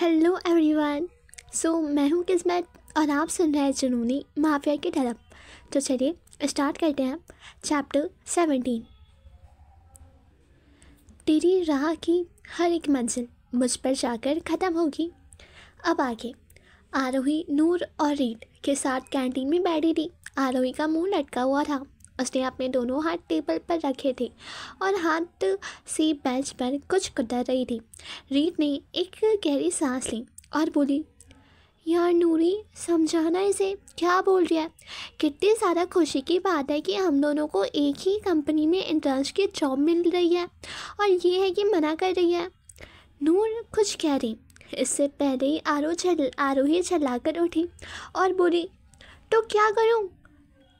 hello everyone so मैं हूँ किस्मत और आप सुन रहे हैं जुनूनी माफिया की ढलप तो चलिए स्टार्ट करते हैं चैप्टर सेवेंटीन तेरी राह की हर एक मंजिल मुझ पर जाकर ख़त्म होगी अब आगे आरोही नूर और रीड के साथ कैंटीन में बैठी थी आरोही का मुंह लटका हुआ था उसने अपने दोनों हाथ टेबल पर रखे थे और हाथ से बेंच पर कुछ कुतर रही थी रीत ने एक गहरी सांस ली और बोली यार नूरी समझाना इसे क्या बोल रही है कितनी ज़्यादा खुशी की बात है कि हम दोनों को एक ही कंपनी में इंटर्न्स की जॉब मिल रही है और ये है कि मना कर रही है नूर कुछ कह रही इससे पहले ही आरो चल आरोही कर उठी और बोली तो क्या करूँ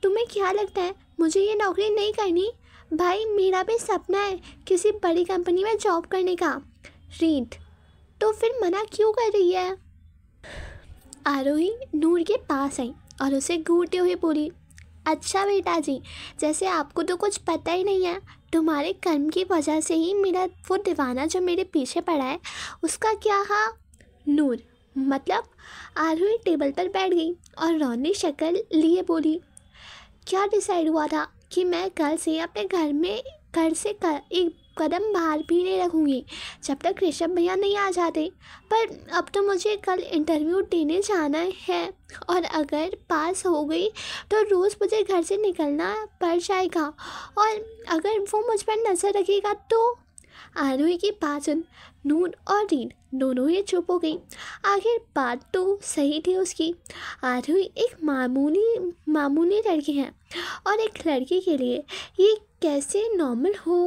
तुम्हें क्या लगता है मुझे ये नौकरी नहीं करनी भाई मेरा भी सपना है किसी बड़ी कंपनी में जॉब करने का रीट तो फिर मना क्यों कर रही है आरोही नूर के पास आई और उसे घूरते हुए बोली अच्छा बेटा जी जैसे आपको तो कुछ पता ही नहीं है तुम्हारे कर्म की वजह से ही मेरा वो दीवाना जो मेरे पीछे पड़ा है उसका क्या हा नूर मतलब आरोही टेबल पर बैठ गई और रौनी शक्ल लिए बोली क्या डिसाइड हुआ था कि मैं कल से अपने घर में घर से कर, एक कदम बाहर भी नहीं रखूँगी जब तक ऋषभ भैया नहीं आ जाते पर अब तो मुझे कल इंटरव्यू देने जाना है और अगर पास हो गई तो रोज़ मुझे घर से निकलना पड़ जाएगा और अगर वो मुझ पर नज़र रखेगा तो आनोई के पाचन नून और रीन दोनों ही चुप हो गई आखिर बात तो सही थी उसकी आनोई एक मामूली मामूली लड़की है और एक लड़की के लिए ये कैसे नॉर्मल हो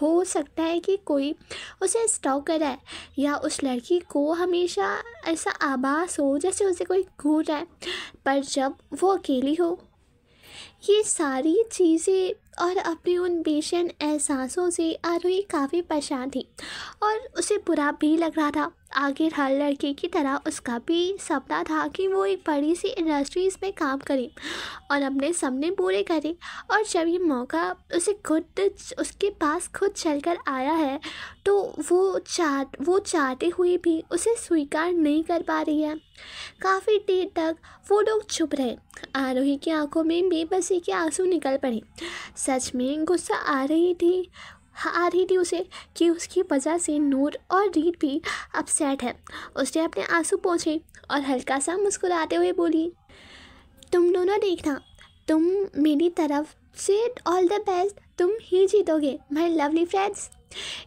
हो सकता है कि कोई उसे स्टॉक कर रहा है या उस लड़की को हमेशा ऐसा आभास हो जैसे उसे कोई घूर रहा है पर जब वो अकेली हो ये सारी चीज़ें और अपने उन बेशन एहसासों से आरोही काफ़ी परेशान थी और उसे बुरा भी लग रहा था आखिर हर लड़के की तरह उसका भी सपना था कि वो एक बड़ी सी इंडस्ट्रीज़ में काम करे और अपने सपने पूरे करे और जब ये मौका उसे खुद उसके पास खुद चल कर आया है तो वो चाह वो चाहते हुए भी उसे स्वीकार नहीं कर पा रही है काफ़ी देर तक वो लोग चुप रहे आरोही की आंखों में बेबसी के आंसू निकल पड़े सच में गुस्सा आ रही थी आ रही थी उसे कि उसकी वजह से नूर और रीत भी अपसेट है उसने अपने आंसू पहुँचे और हल्का सा मुस्कुराते हुए बोली तुम दोनों देखना तुम मेरी तरफ से ऑल द बेस्ट तुम ही जीतोगे माई लवली फ्रेंड्स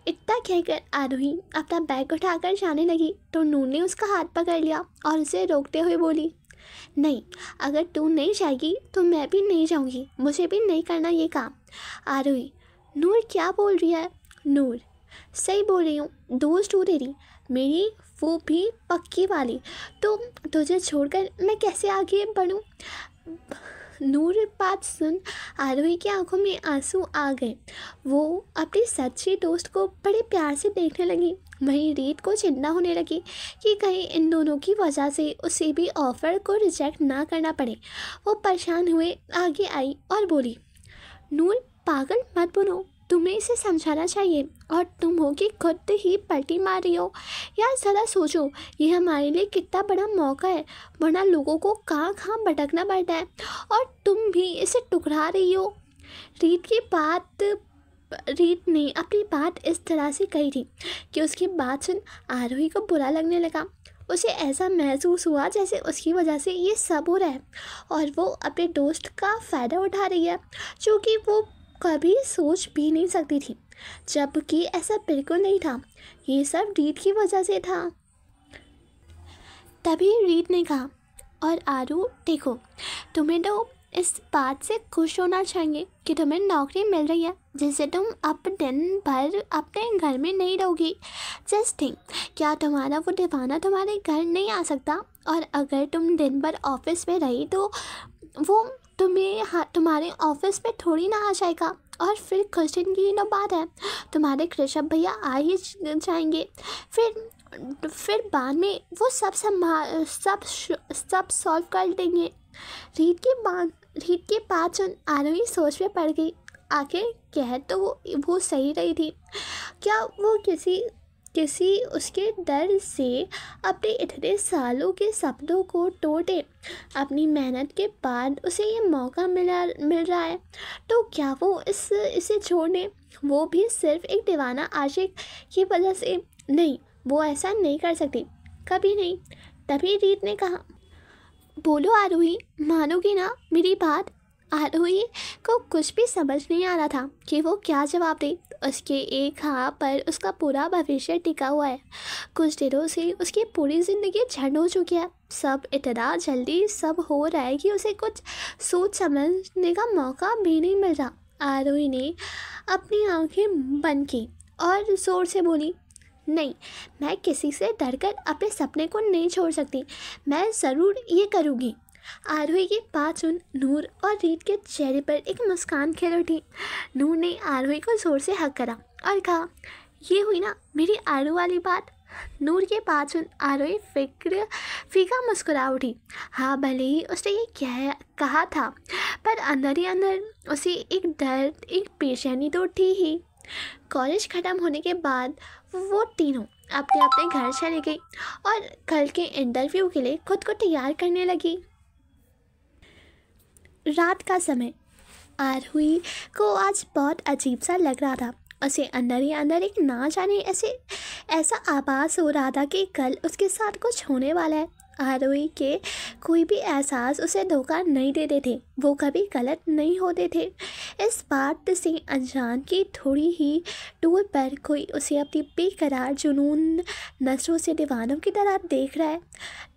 इतना कहकर आरोही अपना बैग उठाकर जाने लगी तो नूर ने उसका हाथ पकड़ लिया और उसे रोकते हुए बोली नहीं अगर तू नहीं जाएगी तो मैं भी नहीं जाऊंगी मुझे भी नहीं करना ये काम आरोही नूर क्या बोल रही है नूर सही बोल रही हूँ दोस्त हूँ तेरी मेरी वो भी पक्की वाली तो तुझे छोड़कर मैं कैसे आगे बढ़ूँ नूर बात सुन आरोही की आंखों में आंसू आ गए वो अपनी सच्ची दोस्त को बड़े प्यार से देखने लगी वहीं रीत को चिंता होने लगी कि कहीं इन दोनों की वजह से उसे भी ऑफ़र को रिजेक्ट ना करना पड़े वो परेशान हुए आगे आई और बोली नूर पागल मत बनो तुम्हें इसे समझाना चाहिए और तुम हो कि खुद ही पलटी मार रही हो यार ज़रा सोचो ये हमारे लिए कितना बड़ा मौका है वरना लोगों को कहाँ कहाँ भटकना पड़ता है और तुम भी इसे टुकरा रही हो रीत की बात रीत ने अपनी बात इस तरह से कही थी कि उसकी बात सुन आरोही को बुरा लगने लगा उसे ऐसा महसूस हुआ जैसे उसकी वजह से ये सब हो रहा है और वो अपने दोस्त का फ़ायदा उठा रही है क्योंकि वो कभी सोच भी नहीं सकती थी जबकि ऐसा बिल्कुल नहीं था ये सब रीत की वजह से था तभी रीत ने कहा और आरू देखो तुम्हें तो इस बात से खुश होना चाहिए कि तुम्हें नौकरी मिल रही है जिससे तुम अब दिन भर अपने घर में नहीं रहोगी जस्ट थिंक क्या तुम्हारा वो दीवाना तुम्हारे घर नहीं आ सकता और अगर तुम दिन भर ऑफिस में रही तो वो तुम्हें हाँ तुम्हारे ऑफिस में थोड़ी ना आ जाएगा और फिर कुछ दिन की ना बात है तुम्हारे कृषभ भैया आ ही जाएंगे फिर फिर बाद में वो सब संभाल सब सब सॉल्व कर देंगे रीत के बाद रीत के बाद सुन आरवी सोच में पड़ गई आखिर कह तो वो वो सही रही थी क्या वो किसी किसी उसके दर्द से अपने इतने सालों के सपनों को टोटे अपनी मेहनत के बाद उसे ये मौका मिला मिल रहा है तो क्या वो इस इसे छोड़ने वो भी सिर्फ एक दीवाना आशिक की वजह से नहीं वो ऐसा नहीं कर सकती कभी नहीं तभी रीत ने कहा बोलो आरोही मानोगी ना मेरी बात आरोही को कुछ भी समझ नहीं आ रहा था कि वो क्या जवाब दे उसके एक हाँ पर उसका पूरा भविष्य टिका हुआ है कुछ दिनों से उसकी पूरी ज़िंदगी झंड हो चुकी है सब इतना जल्दी सब हो रहा है कि उसे कुछ सोच समझने का मौका भी नहीं मिल रहा आरोही ने अपनी आंखें बंद की और ज़ोर से बोली नहीं मैं किसी से डरकर अपने सपने को नहीं छोड़ सकती मैं ज़रूर ये करूँगी आरोही पास उन नूर और रीत के चेहरे पर एक मुस्कान खेल उठी नूर ने आरोही को ज़ोर से हक करा और कहा ये हुई ना मेरी आरू वाली बात नूर के पास उन आरोही फिक्र फीका मुस्कुरा उठी हाँ भले ही उसने ये कह कहा था पर अंदर ही अंदर उसे एक दर्द एक पेशानी तो थी ही कॉलेज ख़त्म होने के बाद वो तीनों अपने अपने घर चली गई और कल के इंटरव्यू के लिए खुद को तैयार करने लगी रात का समय हुई को आज बहुत अजीब सा लग रहा था उसे अंदर ही अंदर एक ना जाने ऐसे ऐसा आभास हो रहा था कि कल उसके साथ कुछ होने वाला है आरोही के कोई भी एहसास उसे धोखा नहीं देते थे वो कभी गलत नहीं होते थे इस बात से अनजान की थोड़ी ही टूर पर कोई उसे अपनी बेकरार जुनून नजरों से दीवानों की तरह देख रहा है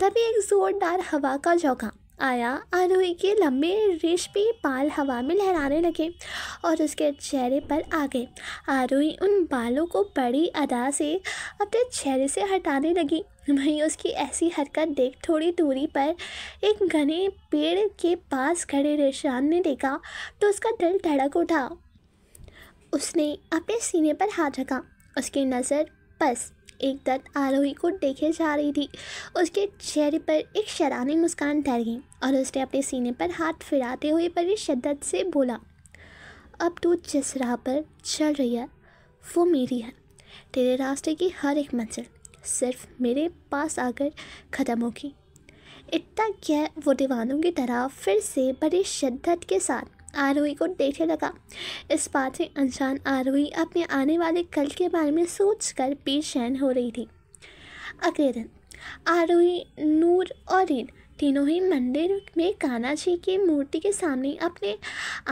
तभी एक ज़ोरदार हवा का झोंका आया आरोही के लंबे रेशमी बाल हवा में लहराने लगे और उसके चेहरे पर आ गए आरोही उन बालों को बड़ी अदा से अपने चेहरे से हटाने लगी वहीं उसकी ऐसी हरकत देख थोड़ी दूरी पर एक घने पेड़ के पास खड़े रेशान ने देखा तो उसका दिल धड़क उठा उसने अपने सीने पर हाथ रखा उसकी नज़र बस एक दर्द आरोही को देखे जा रही थी उसके चेहरे पर एक शरानी मुस्कान ठहर गई और उसने अपने सीने पर हाथ फिराते हुए बड़ी शिद्दत से बोला अब तू जिस राह पर चल रही है वो मेरी है तेरे रास्ते की हर एक मंजिल सिर्फ मेरे पास आकर ख़त्म होगी इतना क्या वो दीवानों की तरह फिर से बड़ी शिद्दत के साथ आरोही को देखने लगा इस बात से अनजान आरोही अपने आने वाले कल के बारे में सोच कर बेचैन हो रही थी अगले दिन आरोही नूर और रीन तीनों ही मंदिर में कान्हा जी की मूर्ति के सामने अपने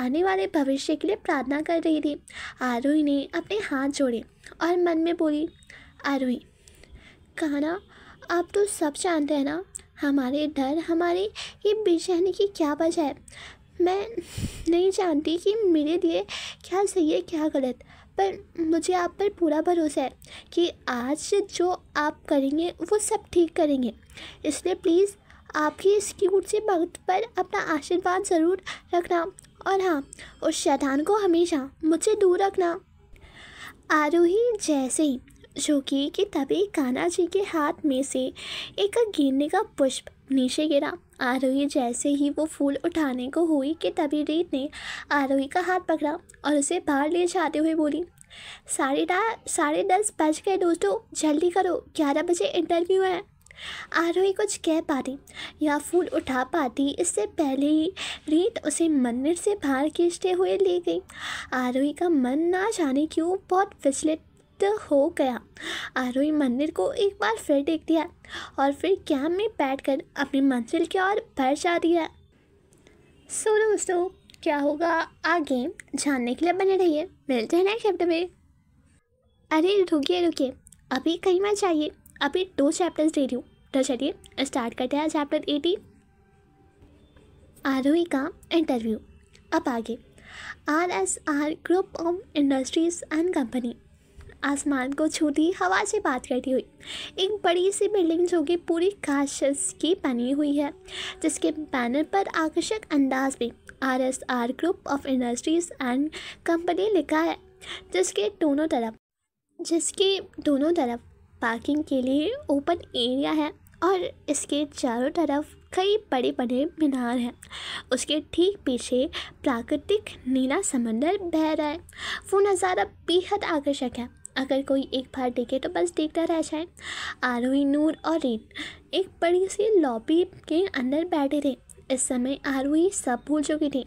आने वाले भविष्य के लिए प्रार्थना कर रही थी आरोही ने अपने हाथ जोड़े और मन में बोली आरोही कान्हा आप तो सब जानते हैं ना हमारे डर हमारे ये बेचैनी की क्या वजह है मैं नहीं जानती कि मेरे लिए क्या सही है क्या गलत पर मुझे आप पर पूरा भरोसा है कि आज जो आप करेंगे वो सब ठीक करेंगे इसलिए प्लीज़ आपकी इस क्यूट से भक्त पर अपना आशीर्वाद ज़रूर रखना और हाँ उस शैतान को हमेशा मुझसे दूर रखना आरोही जैसे ही जो कि तभी कान्हा जी के हाथ में से एक गिरने का पुष्प नीचे गिरा आरोही जैसे ही वो फूल उठाने को हुई कि तभी रीत ने आरोही का हाथ पकड़ा और उसे बाहर ले जाते हुए बोली साढ़े डा साढ़े दस बज गए दोस्तों जल्दी करो ग्यारह बजे इंटरव्यू है आरोही कुछ कह पाती या फूल उठा पाती इससे पहले ही रीत उसे मंदिर से बाहर खींचते हुए ले गई आरोही का मन ना जाने क्यों बहुत विचलित तृप्त हो गया आरोही मंदिर को एक बार फिर देख दिया और फिर कैम्प में बैठकर अपनी मंजिल की ओर बढ़ जा दिया सो दोस्तों क्या होगा आगे जानने के लिए बने रहिए मिलते हैं नेक्स्ट चैप्टर में अरे रुकिए रुकिए अभी कहीं मैं चाहिए अभी दो चैप्टर्स दे रही हूँ तो चलिए स्टार्ट करते हैं चैप्टर एटी आरोही का इंटरव्यू अब आगे R S R group of industries and company आसमान को छूती हवा से बात करती हुई एक बड़ी सी बिल्डिंग जो कि पूरी काशस की बनी हुई है जिसके बैनर पर आकर्षक अंदाज में R S R group of industries and company लिखा है जिसके दोनों तरफ जिसके दोनों तरफ पार्किंग के लिए ओपन एरिया है और इसके चारों तरफ कई बड़े बड़े मीनार हैं उसके ठीक पीछे प्राकृतिक नीला समंदर बह रहा है वो नज़ारा बेहद आकर्षक है अगर कोई एक बार देखे तो बस देखता रह जाए आरोही नूर और रीत एक बड़ी सी लॉबी के अंदर बैठे थे इस समय आरोही सब भूल चुकी थी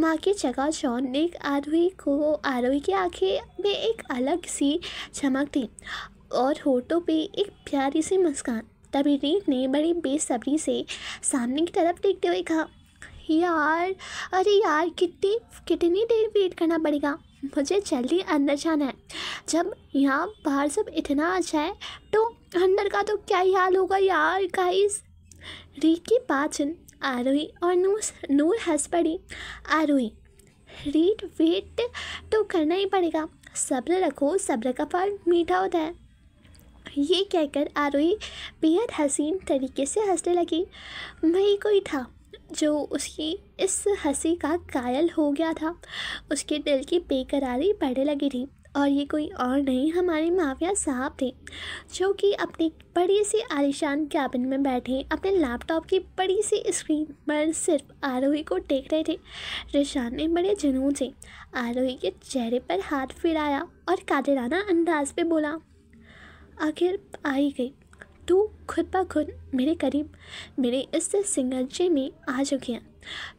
माँ के चगा जॉन ने आरोही को आरोही की आंखें में एक अलग सी चमक थी और होठों पे एक प्यारी सी मुस्कान तभी रीत ने बड़ी बेसब्री से सामने की तरफ देखते हुए कहा यार अरे यार कितनी कितनी देर वेट करना पड़ेगा मुझे जल्दी अंदर जाना है जब यहाँ बाहर सब इतना अच्छा है तो अंदर का तो क्या ही हाल होगा यार गाइस री की बात सुन आरोही और नूर नूर हंस पड़ी आरोही रीट वेट तो करना ही पड़ेगा सब्र रखो सब्र का फल मीठा होता है ये कहकर आरोही बेहद हसीन तरीके से हंसने लगी वही कोई था जो उसकी इस हंसी का कायल हो गया था उसके दिल की बेकरारी बढ़ने लगी थी और ये कोई और नहीं हमारे माफिया साहब थे जो कि अपने बड़ी सी आलिशान कैबिन में बैठे अपने लैपटॉप की बड़ी सी स्क्रीन पर सिर्फ आरोही को देख रहे थे रिशान ने बड़े जुनून से आरोही के चेहरे पर हाथ फिराया और कादराना अंदाज पे बोला आखिर आई गई तू खुद ब खुद मेरे करीब मेरे इस सिंगलचे में आ चुके हैं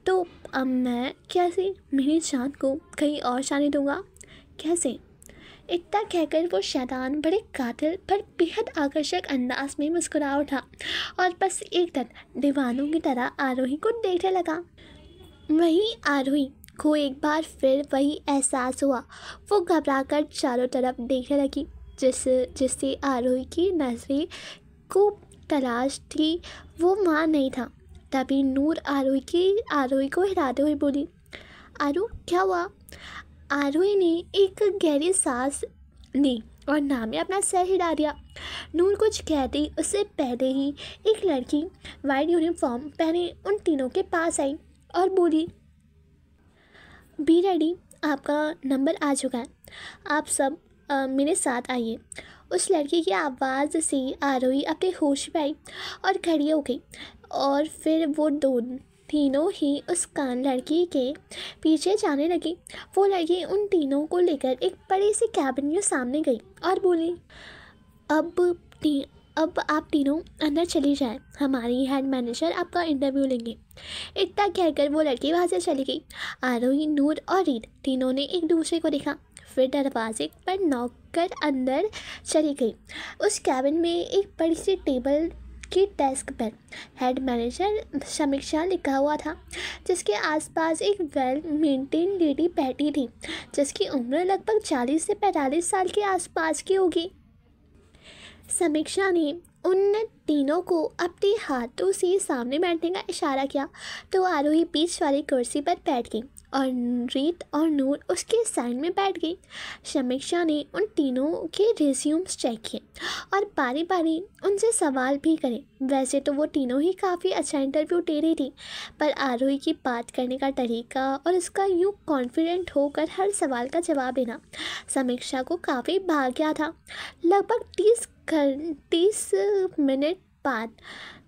तो अब मैं कैसे मेरी चाँद को कहीं और जाने दूँगा कैसे इतना कहकर वो शैतान बड़े कातिल पर बेहद आकर्षक अंदाज में मुस्कुरा उठा और बस एक तरह दीवानों की तरह आरोही को देखने लगा वहीं आरोही को एक बार फिर वही एहसास हुआ वो घबरा कर चारों तरफ देखने लगी जिस जिससे आरोही की नजरें को तलाश थी वो माँ नहीं था तभी नूर आरोही की आरोही को हिलाते हुए बोली आरो क्या हुआ आरोही ने एक गहरी सांस ली और नामे अपना सर हिला दिया नूर कुछ कहती उससे पहले ही एक लड़की वाइट यूनिफॉर्म पहने उन तीनों के पास आई और बोली बी रेडी आपका नंबर आ चुका है आप सब आ, मेरे साथ आइए उस लड़की की आवाज़ से आरोही अपने होश में आई और खड़ी हो गई और फिर वो दोनों तीनों ही उस कान लड़की के पीछे जाने लगी वो लड़की उन तीनों को लेकर एक बड़े से कैबिन के सामने गई और बोली अब ती, अब आप तीनों अंदर चली जाए हमारी हेड मैनेजर आपका इंटरव्यू लेंगे इतना कहकर वो लड़की वहाँ से चली गई आरोही नूर और रीत तीनों ने एक दूसरे को देखा फिर दरवाजे पर नौक कर अंदर चली गई उस कैबिन में एक बड़ी सी टेबल की डेस्क पर हेड मैनेजर समीक्षा लिखा हुआ था जिसके आसपास एक वेल मेंटेन लेडी बैठी थी जिसकी उम्र लगभग चालीस से पैंतालीस साल के आसपास की होगी समीक्षा ने उन तीनों को अपने हाथों से सामने बैठने का इशारा किया तो आरोही बीच वाली कुर्सी पर बैठ गई और रीत और नूर उसके साइड में बैठ गई समीक्षा ने उन तीनों के रेज्यूम्स चेक किए और बारी बारी उनसे सवाल भी करे वैसे तो वो तीनों ही काफ़ी अच्छा इंटरव्यू दे रही थी पर आरोही की बात करने का तरीका और उसका यूँ कॉन्फिडेंट होकर हर सवाल का जवाब देना समीक्षा को काफ़ी भाग गया था लगभग तीस घं तीस मिनट बाद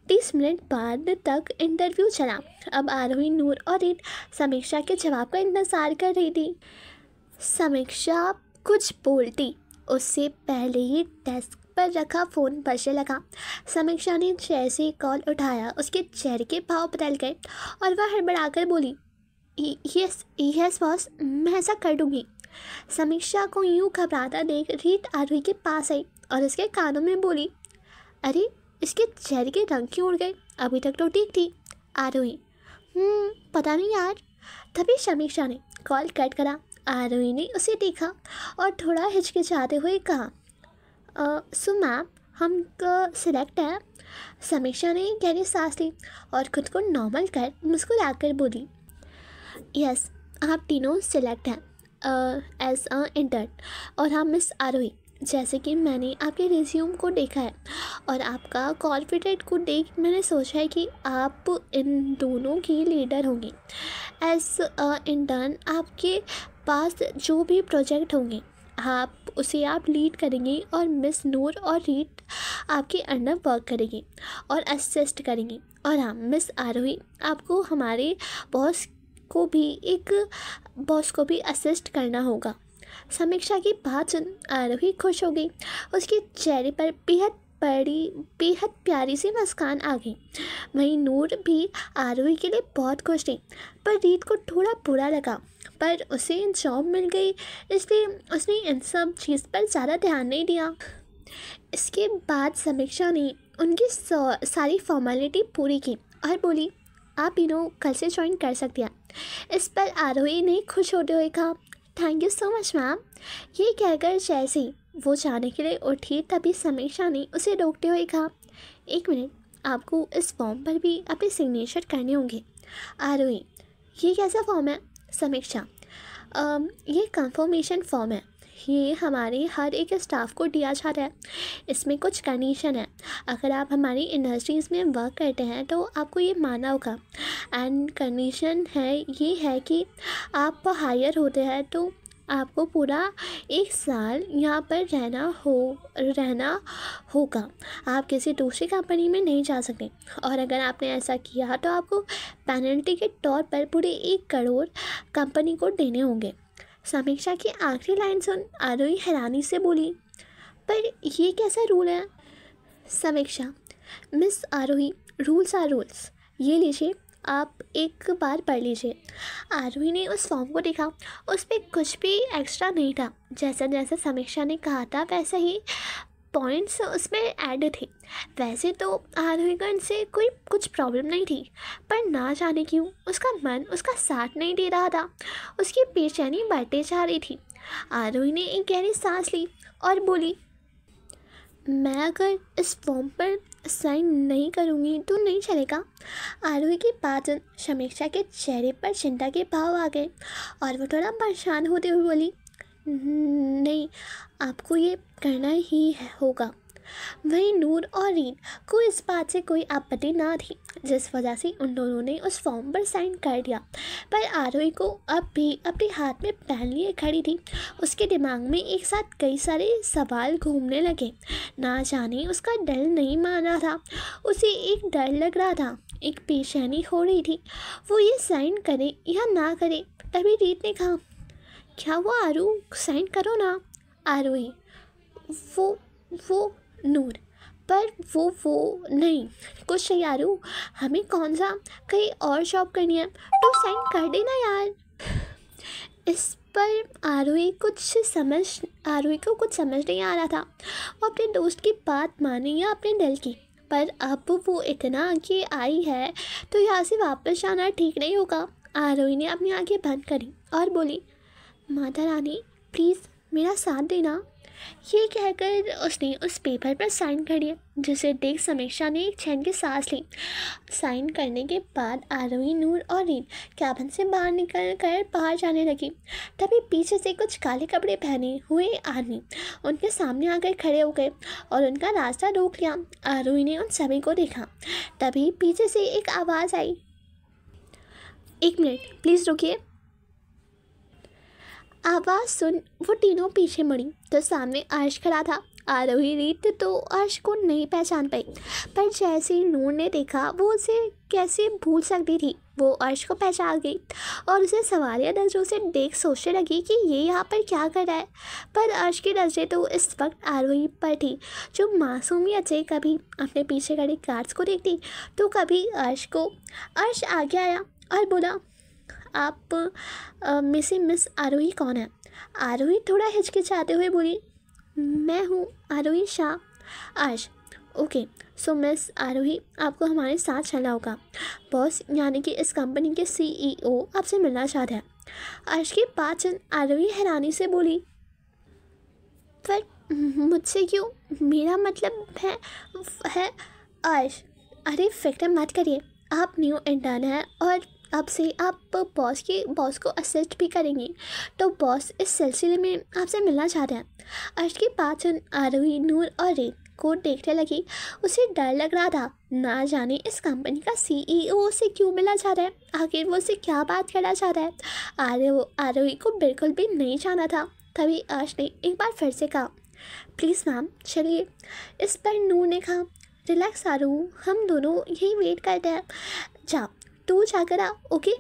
तीस मिनट बाद तक इंटरव्यू चला अब आरोही नूर और रीत समीक्षा के जवाब का इंतज़ार कर रही थी समीक्षा कुछ बोलती उससे पहले ही डेस्क पर रखा फ़ोन बजने लगा समीक्षा ने जैसे ही कॉल उठाया उसके चेहरे के भाव बदल गए और वह हड़बड़ाकर बोली यस यस बॉस मैं ऐसा कर दूँगी समीक्षा को यूँ घबराता देख रीत आरोही के पास आई और उसके कानों में बोली अरे इसके चेहरे के रंग क्यों उड़ गए अभी तक तो ठीक थी आरोही हम्म, पता नहीं यार तभी समीक्षा ने कॉल कट करा आरोही ने उसे देखा और थोड़ा हिचकिचाते हुए कहा सो मैम हम सिलेक्ट है समीक्षा ने गहरी सांस ली और खुद को नॉर्मल कर मुस्कुरा कर बोली यस आप तीनों सिलेक्ट हैं एज अ इंटर्न और हम मिस आरोही जैसे कि मैंने आपके रिज्यूम को देखा है और आपका कॉन्फिडेंट को देख मैंने सोचा है कि आप इन दोनों की लीडर होंगी एज इंटर्न आपके पास जो भी प्रोजेक्ट होंगे आप उसे आप लीड करेंगे और मिस नूर और रीट आपके अंडर वर्क करेंगी और असिस्ट करेंगी और हाँ मिस आरोही आपको हमारे बॉस को भी एक बॉस को भी असिस्ट करना होगा समीक्षा की बात सुन आरोही खुश हो गई उसके चेहरे पर बेहद बड़ी बेहद प्यारी सी मुस्कान आ गई वहीं नूर भी आरोही के लिए बहुत खुश थी पर रीत को थोड़ा बुरा लगा पर उसे जॉब मिल गई इसलिए उसने इन सब चीज़ पर ज़्यादा ध्यान नहीं दिया इसके बाद समीक्षा ने उनकी सारी फॉर्मेलिटी पूरी की और बोली आप इन्हों कल से ज्वाइन कर सकती हैं इस पर आरोही ने खुश होते हुए कहा thank you so much ma'am ये कहकर जैसी वो जाने के लिए उठी तभी समीक्षा ने उसे रोकते हुए कहा एक मिनट आपको इस फॉर्म पर भी अपने सिग्नेचर करने होंगे आरोही ये कैसा फॉर्म है समीक्षा ये कंफर्मेशन फॉर्म है ये हमारे हर एक स्टाफ को दिया जाता है इसमें कुछ कंडीशन है अगर आप हमारी इंडस्ट्रीज़ में वर्क करते हैं तो आपको ये माना होगा एंड कंडीशन है ये है कि आप हायर होते हैं तो आपको पूरा एक साल यहाँ पर रहना हो रहना होगा आप किसी दूसरी कंपनी में नहीं जा सकते और अगर आपने ऐसा किया तो आपको पेनल्टी के तौर पर पूरे एक करोड़ कंपनी को देने होंगे समीक्षा की आखिरी लाइन सुन आरोही हैरानी से बोली पर ये कैसा रूल है Samiksha miss Aarohi rules are rules ये लीजिए आप एक बार पढ़ लीजिए आरोही ने उस फॉर्म को देखा उस पर कुछ भी एक्स्ट्रा नहीं था जैसा जैसा समीक्षा ने कहा था वैसा ही पॉइंट्स उसमें ऐड थे वैसे तो आधुनिकरण से कोई कुछ प्रॉब्लम नहीं थी पर ना जाने क्यों उसका मन उसका साथ नहीं दे रहा था उसकी बेचैनी बढ़ते जा रही थी आरोही ने एक गहरी सांस ली और बोली मैं अगर इस फॉर्म पर साइन नहीं करूँगी तो नहीं चलेगा आरोही की बात समीक्षा के चेहरे पर चिंता के भाव आ गए और वो थोड़ा परेशान होते हुए बोली हम्म, नहीं आपको ये करना ही होगा वहीं नूर और रीन को इस बात से कोई आपत्ति ना थी जिस वजह से उन दोनों ने उस फॉर्म पर साइन कर दिया पर आरोही को अब भी अपने हाथ में पहन लिए खड़ी थी उसके दिमाग में एक साथ कई सारे सवाल घूमने लगे ना जाने उसका डर नहीं माना था उसे एक डर लग रहा था एक पेशैनी हो रही थी वो ये साइन करे या ना करे तभी रीत ने कहा क्या हुआ आरू साइन करो ना आरू ही वो वो नूर पर वो वो नहीं कुछ नहीं यारू हमें कौन सा कहीं और शॉप करनी है तो साइन कर देना यार इस पर आरोही कुछ समझ आरोही को कुछ समझ नहीं आ रहा था वो अपने दोस्त की बात मानी या अपने दिल की पर अब वो इतना आगे आई है तो यहाँ से वापस जाना ठीक नहीं होगा आरोही ने अपनी आँखें बंद करी और बोली माता रानी प्लीज़ मेरा साथ देना ये कहकर उसने उस पेपर पर साइन कर दिया जिसे देख समीक्षा ने एक छैन की सांस ली साइन करने के बाद आरोही नूर और रीन कैबिन से बाहर निकल कर बाहर जाने लगी तभी पीछे से कुछ काले कपड़े पहने हुए आदमी उनके सामने आकर खड़े हो गए और उनका रास्ता रोक लिया आरोही ने उन सभी को देखा तभी पीछे से एक आवाज़ आई एक मिनट प्लीज़ रुकी आवाज़ सुन वो तीनों पीछे मुड़ी तो सामने अर्श खड़ा था आरोही रीत तो अर्श को नहीं पहचान पाई पर जैसे ही नूर ने देखा वो उसे कैसे भूल सकती थी वो अर्श को पहचान गई और उसे सवालिया नजरों से देख सोचने लगी कि ये यहाँ पर क्या कर रहा है पर अर्श की नज़रें तो इस वक्त आरोही पर थी जो मासूमियत से कभी अपने पीछे खड़े कार्ड्स को देखती तो कभी अर्श को अर्श आगे आया और बोला आप से मिस आरोही कौन है आरोही थोड़ा हिचकिचाते हुए बोली मैं हूँ आरोही शाह आज ओके सो मिस आरोही आपको हमारे साथ चला होगा बॉस यानी कि इस कंपनी के सीईओ e आपसे मिलना चाहता है आज की पाचन आरोही हैरानी से बोली पर मुझसे क्यों मेरा मतलब है है आज अरे फिक्र मत करिए आप न्यू इंटर्न हैं और अब से आप बॉस के बॉस को असिस्ट भी करेंगे तो बॉस इस सिलसिले में आपसे मिलना चाह रहे हैं अर्ज की बात सुन आरोही नूर और रेत को देखने लगी उसे डर लग रहा था ना जाने इस कंपनी का सीईओ उसे e क्यों मिला जा रहा है आखिर वो उसे क्या बात करना चाह रहा है आरओ आरोही को बिल्कुल भी नहीं जाना था तभी अर्श ने एक बार फिर से कहा प्लीज़ मैम चलिए इस पर नूर ने कहा रिलैक्स आरू हम दोनों यही वेट करते हैं जाओ तू जाकर आ ओके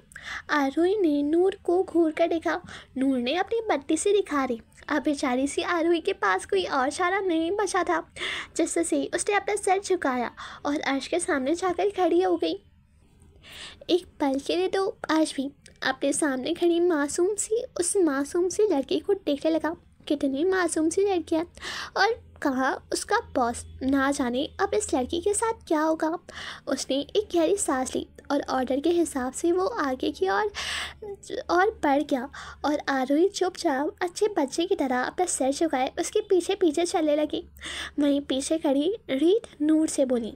आरोही ने नूर को घूर कर देखा नूर ने अपनी बत्ती से दिखा रही अब बेचारी सी आरोही के पास कोई और चारा नहीं बचा था जिससे से उसने अपना सर झुकाया और अर्श के सामने जाकर खड़ी हो गई एक पल के लिए तो आज भी अपने सामने खड़ी मासूम सी उस मासूम सी लड़की को देखने लगा कितनी मासूम सी लड़की है और कहा उसका बॉस ना जाने अब इस लड़की के साथ क्या होगा उसने एक गहरी सांस ली और ऑर्डर के हिसाब से वो आगे की ओर और, और बढ़ गया और आरोही चुपचाप अच्छे बच्चे की तरह अपना सिर चुकाए उसके पीछे पीछे चलने लगी वहीं पीछे खड़ी रीत नूर से बोली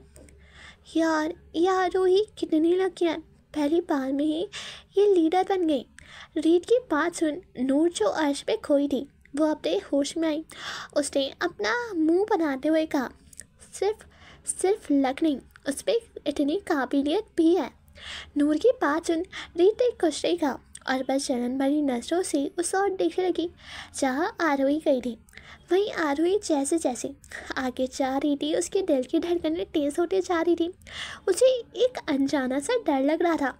यार ये आरोही कितनी लकी पहली बार में ही ये लीडर बन गई रीत की बात सुन नूर जो अर्श पे खोई थी वो अपने होश में आई उसने अपना मुंह बनाते हुए कहा सिर्फ सिर्फ लक नहीं उस पर इतनी काबिलियत भी है नूर की बात सुन रीत एक खुश रही और बस जलन भरी नजरों से उस और देखने लगी जहाँ आरोही गई थी वहीं आरोही जैसे जैसे आगे जा रही थी उसके दिल की धड़कनें तेज़ होते जा रही थी उसे एक अनजाना सा डर लग रहा था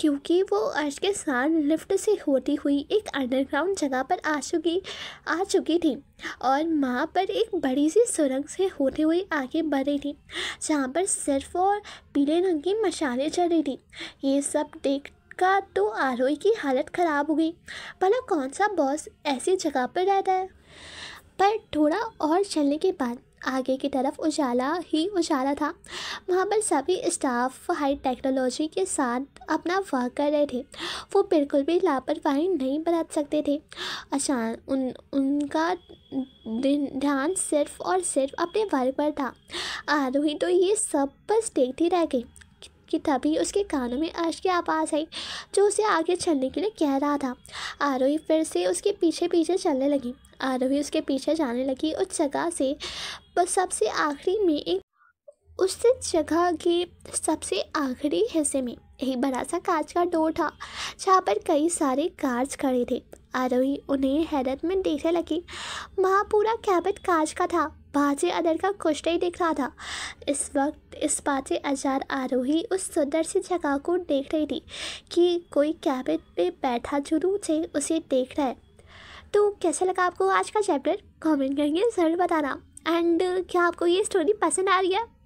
क्योंकि वो अर्श के साथ लिफ्ट से होती हुई एक अंडरग्राउंड जगह पर आ चुकी आ चुकी थी और वहाँ पर एक बड़ी सी सुरंग से होते हुए आगे बढ़ रही थी जहाँ पर सिर्फ और पीले रंग की मशाले चल रही थी ये सब देख का तो आरोही की हालत ख़राब हो गई भला कौन सा बॉस ऐसी जगह पर रहता है पर थोड़ा और चलने के बाद आगे की तरफ उजाला ही उजाला था वहाँ पर सभी स्टाफ हाई टेक्नोलॉजी के साथ अपना वर्क कर रहे थे वो बिल्कुल भी लापरवाही नहीं बरत सकते थे अचान उन उनका ध्यान सिर्फ और सिर्फ अपने वर्क पर था आरोही तो ये सब बस देखती रह गई कि तभी उसके कानों में अश की आवाज़ आई जो उसे आगे चलने के लिए कह रहा था आरोही फिर से उसके पीछे पीछे चलने लगी आरोही उसके पीछे जाने लगी उस जगह से बस सबसे आखिरी में एक उस जगह के सबसे आखिरी हिस्से में एक बड़ा सा कांच का डोर था जहाँ पर कई सारे कार्ड खड़े थे आरोही उन्हें हैरत में देखने लगी वहाँ पूरा कैबिट कांच का था बाजे अदर का कुछ नहीं दिख रहा था इस वक्त इस बाजे अजार आरोही उस सुंदर सी जगह को देख रही थी कि कोई कैबिट पे बैठा जुरू से उसे देख रहा है तो कैसा लगा आपको आज का चैप्टर कमेंट करेंगे ज़रूर बताना एंड क्या आपको ये स्टोरी पसंद आ रही है